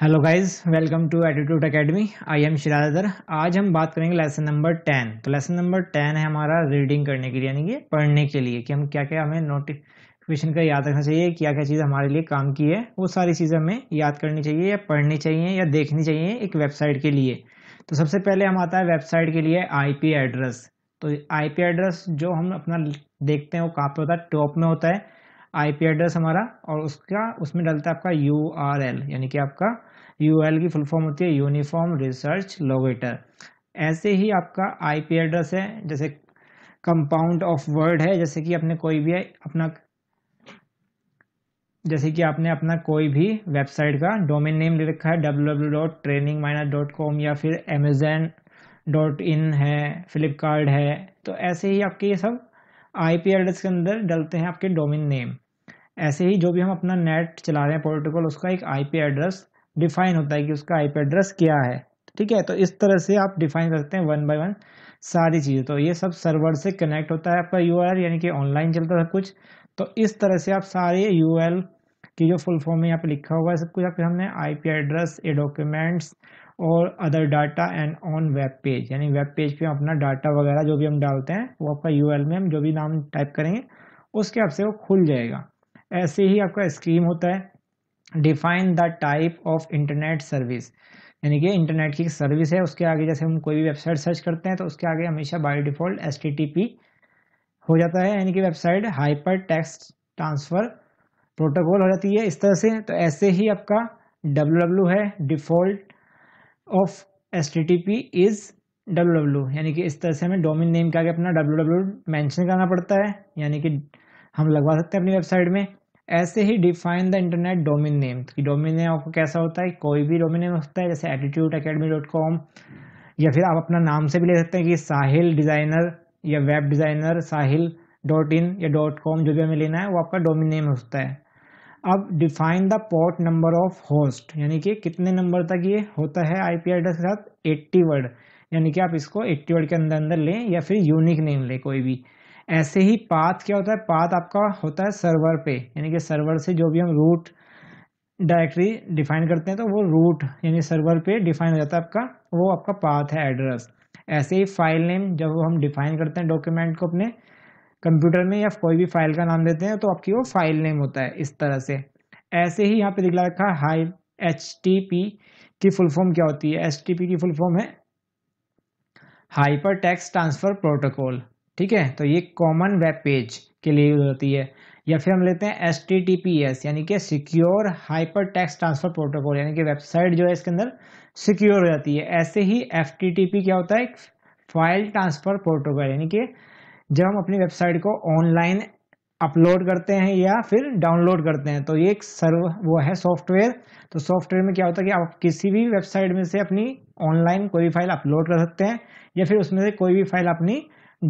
hello guys welcome to Attitude Academy I am शिराजर आज हम बात करेंगे लेसन नंबर टेन तो लेसन नंबर टेन है हमारा रीडिंग करने के लिए यानी कि पढ़ने के लिए कि हम क्या क्या हमें नोटिफिकेशन का याद रखना चाहिए क्या क्या चीज़ हमारे लिए काम की है वो सारी चीज़ें हमें याद करनी चाहिए या पढ़नी चाहिए या देखनी चाहिए एक वेबसाइट के लिए तो सबसे पहले हम आता है वेबसाइट के लिए आई एड्रेस तो आई एड्रेस जो हम अपना देखते हैं वो कहाँ पर होता है टॉप में होता है आईपी एड्रेस हमारा और उसका उसमें डलता है आपका यू यानी कि आपका यू की फुल फॉर्म होती है यूनिफॉर्म रिसर्च लोगेटर ऐसे ही आपका आईपी एड्रेस है जैसे कंपाउंड ऑफ वर्ड है जैसे कि आपने कोई भी अपना जैसे कि आपने अपना कोई भी वेबसाइट का डोमेन नेम ले रखा है डब्ल्यू डब्ल्यू डॉट ट्रेनिंग माइना डॉट कॉम या फिर अमेजन डॉट इन है फ्लिपकार्ट है तो ऐसे ही आपके ये सब आई पी एड्रेस के अंदर डलते हैं आपके डोमेन नेम ऐसे ही जो भी हम अपना नेट चला रहे हैं प्रोटोकॉल उसका एक आईपी एड्रेस डिफाइन होता है कि उसका आईपी एड्रेस क्या है ठीक है तो इस तरह से आप डिफाइन करते हैं वन बाय वन सारी चीज़ें तो ये सब सर्वर से कनेक्ट होता है आपका यू यानी कि ऑनलाइन चलता है सब कुछ तो इस तरह से आप सारे यू की जो फुल फॉर्म है यहाँ पर लिखा हुआ है सब कुछ आप हमने I P address A documents और other data and on web page यानी वेब पेज पे हम अपना डाटा वगैरह जो भी हम डालते हैं वो आपका यू में हम जो भी नाम टाइप करेंगे उसके आपसे वो खुल जाएगा ऐसे ही आपका स्कीम होता है define the type of internet service यानी कि इंटरनेट की सर्विस है उसके आगे जैसे हम कोई भी वेबसाइट सर्च करते हैं तो उसके आगे हमेशा बाई डिफ़ॉल्ट एस हो जाता है यानी कि website hyper text transfer protocol हो जाती है इस तरह से तो ऐसे ही आपका डब्ल्यू है default of S is W यानी कि इस तरह से हमें डोमिन नेम के आगे अपना डब्ल्यू मेंशन करना पड़ता है यानी कि हम लगवा सकते हैं अपनी वेबसाइट में ऐसे ही define the internet domain name कि डोमिन नेम आपको कैसा होता है कोई भी डोमिन नेम हो सकता है जैसे एटीट्यूड अकेडमी डॉट कॉम या फिर आप अपना नाम से भी ले सकते हैं कि साहिल डिज़ाइनर या web designer Sahil dot in या डॉट कॉम जो भी हमें लेना है वो आपका डोमिन नेम हो सकता है अब define the port number of host यानी कि कितने नंबर तक ये होता है आईपी एड्रेस के साथ 80 वर्ड यानी कि आप इसको 80 वर्ड के अंदर अंदर लें या फिर यूनिक नेम लें कोई भी ऐसे ही पाथ क्या होता है पाथ आपका होता है सर्वर पे यानी कि सर्वर से जो भी हम रूट डायरेक्टरी डिफाइन करते हैं तो वो रूट यानी सर्वर पे डिफाइन हो जाता है आपका वो आपका पाथ है एड्रेस ऐसे ही फाइल नेम जब हम डिफाइन करते हैं डॉक्यूमेंट को अपने कंप्यूटर में या कोई भी फाइल का नाम देते हैं तो आपकी वो फाइल नेम होता है इस तरह से ऐसे ही यहाँ पे दिखला रखा है हाई एच की फुल फॉर्म क्या होती है एच की फुल फॉर्म है हाइपर टेक्स्ट ट्रांसफर प्रोटोकॉल ठीक है तो ये कॉमन वेब पेज के लिए यूज होती है या फिर हम लेते हैं S T T P S यानी कि secure hyper text transfer protocol यानी कि वेबसाइट जो है इसके अंदर सिक्योर हो जाती है ऐसे ही एफ टी टी पी क्या होता है फाइल ट्रांसफर प्रोटोकॉल यानी कि जब हम अपनी वेबसाइट को ऑनलाइन अपलोड करते हैं या फिर डाउनलोड करते हैं तो ये एक सर्व वो है सॉफ्टवेयर तो सॉफ्टवेयर में क्या होता है कि आप किसी भी वेबसाइट में से अपनी ऑनलाइन कोई भी फाइल अपलोड कर सकते हैं या फिर उसमें से कोई भी फाइल अपनी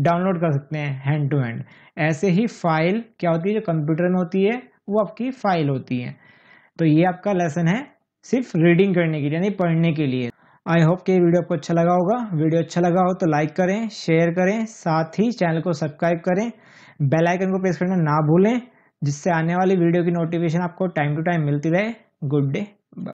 डाउनलोड कर सकते हैं हैंड टू हैंड ऐसे ही फाइल क्या होती है जो कंप्यूटर में होती है वो आपकी फाइल होती है तो ये आपका लेसन है सिर्फ रीडिंग करने के लिए यानी पढ़ने के लिए आई होप कि वीडियो आपको अच्छा लगा होगा वीडियो अच्छा लगा हो तो लाइक करें शेयर करें साथ ही चैनल को सब्सक्राइब करें बेल आइकन को प्रेस करना ना भूलें जिससे आने वाली वीडियो की नोटिफिकेशन आपको टाइम टू टाइम मिलती रहे गुड डे